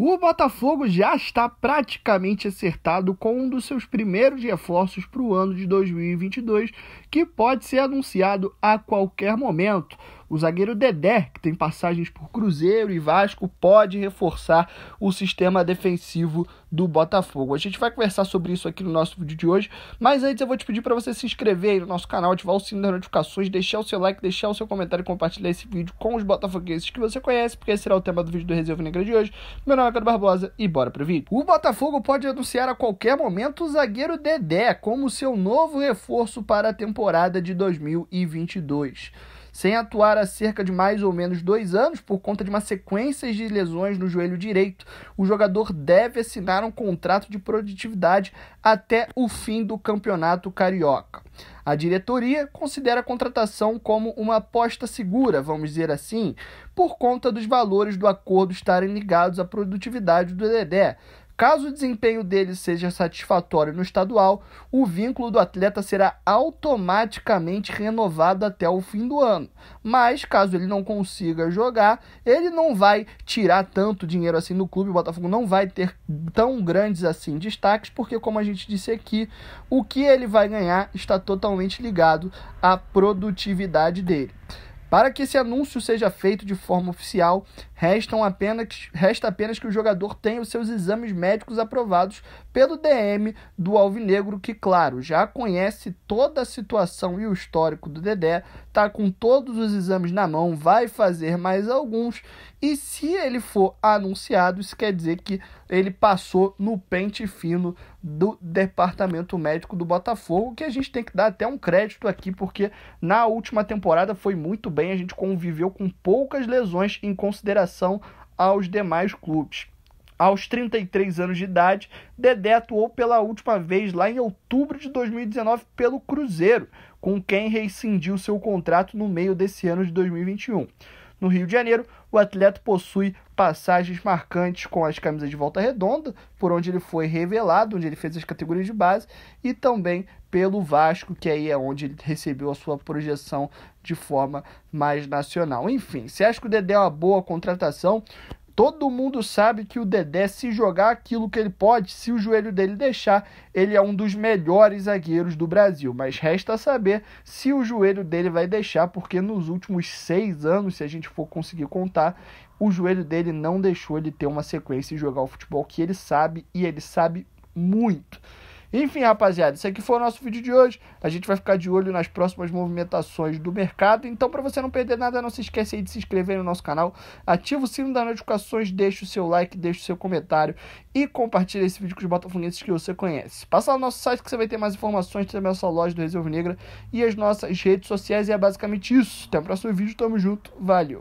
O Botafogo já está praticamente acertado com um dos seus primeiros reforços para o ano de 2022, que pode ser anunciado a qualquer momento. O zagueiro Dedé, que tem passagens por Cruzeiro e Vasco, pode reforçar o sistema defensivo do Botafogo. A gente vai conversar sobre isso aqui no nosso vídeo de hoje, mas antes eu vou te pedir para você se inscrever aí no nosso canal, ativar o sininho das notificações, deixar o seu like, deixar o seu comentário e compartilhar esse vídeo com os botafoguenses que você conhece, porque esse será o tema do vídeo do Reserva Negra de hoje. Meu nome é Cadu Barbosa e bora pro vídeo. O Botafogo pode anunciar a qualquer momento o zagueiro Dedé como seu novo reforço para a temporada de 2022 sem atuar há cerca de mais ou menos dois anos por conta de uma sequência de lesões no joelho direito. O jogador deve assinar um contrato de produtividade até o fim do campeonato carioca. A diretoria considera a contratação como uma aposta segura, vamos dizer assim, por conta dos valores do acordo estarem ligados à produtividade do Dedé, Caso o desempenho dele seja satisfatório no estadual, o vínculo do atleta será automaticamente renovado até o fim do ano. Mas caso ele não consiga jogar, ele não vai tirar tanto dinheiro assim do clube, o Botafogo não vai ter tão grandes assim destaques, porque como a gente disse aqui, o que ele vai ganhar está totalmente ligado à produtividade dele. Para que esse anúncio seja feito de forma oficial, restam apenas, resta apenas que o jogador tenha os seus exames médicos aprovados pelo DM do Alvinegro, que, claro, já conhece toda a situação e o histórico do Dedé, está com todos os exames na mão, vai fazer mais alguns, e se ele for anunciado, isso quer dizer que ele passou no pente fino do departamento médico do Botafogo, que a gente tem que dar até um crédito aqui, porque na última temporada foi muito também a gente conviveu com poucas lesões em consideração aos demais clubes. Aos 33 anos de idade, Dedé atuou pela última vez lá em outubro de 2019 pelo Cruzeiro, com quem rescindiu seu contrato no meio desse ano de 2021 no Rio de Janeiro, o atleta possui passagens marcantes com as camisas de volta redonda, por onde ele foi revelado, onde ele fez as categorias de base, e também pelo Vasco, que aí é onde ele recebeu a sua projeção de forma mais nacional. Enfim, se acha que o Dedé é uma boa contratação, Todo mundo sabe que o Dedé, se jogar aquilo que ele pode, se o joelho dele deixar, ele é um dos melhores zagueiros do Brasil. Mas resta saber se o joelho dele vai deixar, porque nos últimos seis anos, se a gente for conseguir contar, o joelho dele não deixou ele ter uma sequência e jogar o futebol que ele sabe e ele sabe muito. Enfim, rapaziada, esse aqui foi o nosso vídeo de hoje. A gente vai ficar de olho nas próximas movimentações do mercado. Então, para você não perder nada, não se esqueça aí de se inscrever no nosso canal, ativa o sino das notificações, deixa o seu like, deixa o seu comentário e compartilha esse vídeo com os botafoguenses que você conhece. Passa lá no nosso site que você vai ter mais informações, também a nossa loja do Reserva Negra e as nossas redes sociais. E é basicamente isso. Até o próximo vídeo, tamo junto, valeu!